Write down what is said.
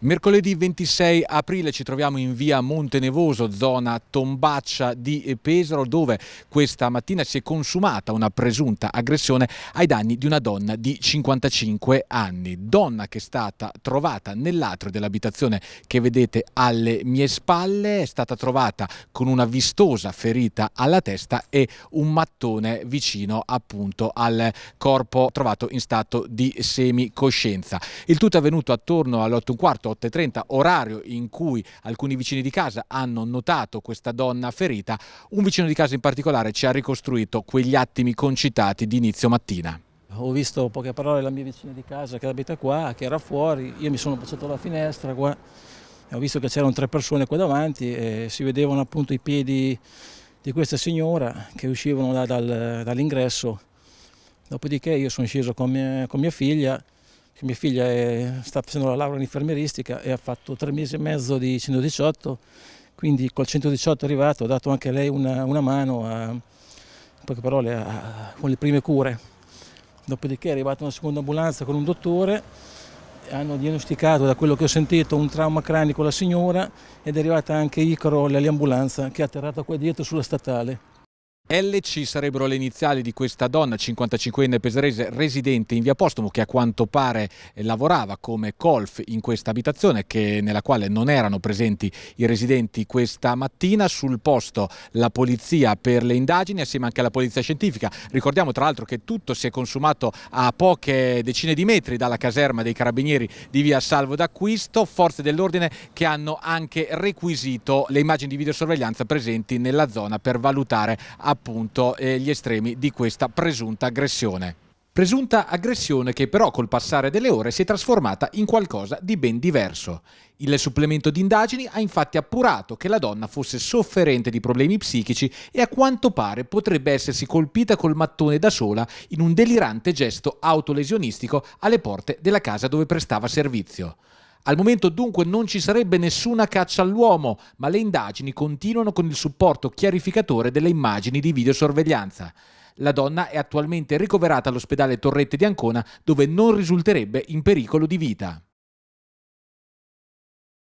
Mercoledì 26 aprile ci troviamo in via Montenevoso, zona Tombaccia di Pesaro, dove questa mattina si è consumata una presunta aggressione ai danni di una donna di 55 anni. Donna che è stata trovata nell'atrio dell'abitazione che vedete alle mie spalle, è stata trovata con una vistosa ferita alla testa e un mattone vicino appunto al corpo trovato in stato di semicoscienza. Il tutto è avvenuto attorno all'8 un presto 8.30, orario in cui alcuni vicini di casa hanno notato questa donna ferita. Un vicino di casa in particolare ci ha ricostruito quegli attimi concitati di inizio mattina. Ho visto poche parole la mia vicina di casa che abita qua, che era fuori, io mi sono passato alla finestra qua, ho visto che c'erano tre persone qua davanti e si vedevano appunto i piedi di questa signora che uscivano da, dal, dall'ingresso. Dopodiché io sono sceso con mia, con mia figlia mia figlia è, eh, sta facendo la laurea in infermieristica e ha fatto tre mesi e mezzo di 118, quindi col 118 è arrivato, ha dato anche a lei una, una mano, a, in poche parole, a, con le prime cure. Dopodiché è arrivata una seconda ambulanza con un dottore, hanno diagnosticato da quello che ho sentito un trauma cranico alla signora ed è arrivata anche Icaro, l'ambulanza, che è atterrata qua dietro sulla statale. LC sarebbero le iniziali di questa donna, 55enne pesarese residente in via Postumo, che a quanto pare eh, lavorava come colf in questa abitazione, che, nella quale non erano presenti i residenti questa mattina. Sul posto la polizia per le indagini, assieme anche alla polizia scientifica. Ricordiamo tra l'altro che tutto si è consumato a poche decine di metri dalla caserma dei carabinieri di via Salvo d'Acquisto, forze dell'ordine che hanno anche requisito le immagini di videosorveglianza presenti nella zona per valutare a appunto eh, gli estremi di questa presunta aggressione. Presunta aggressione che però col passare delle ore si è trasformata in qualcosa di ben diverso. Il supplemento di indagini ha infatti appurato che la donna fosse sofferente di problemi psichici e a quanto pare potrebbe essersi colpita col mattone da sola in un delirante gesto autolesionistico alle porte della casa dove prestava servizio. Al momento dunque non ci sarebbe nessuna caccia all'uomo, ma le indagini continuano con il supporto chiarificatore delle immagini di videosorveglianza. La donna è attualmente ricoverata all'ospedale Torrette di Ancona dove non risulterebbe in pericolo di vita.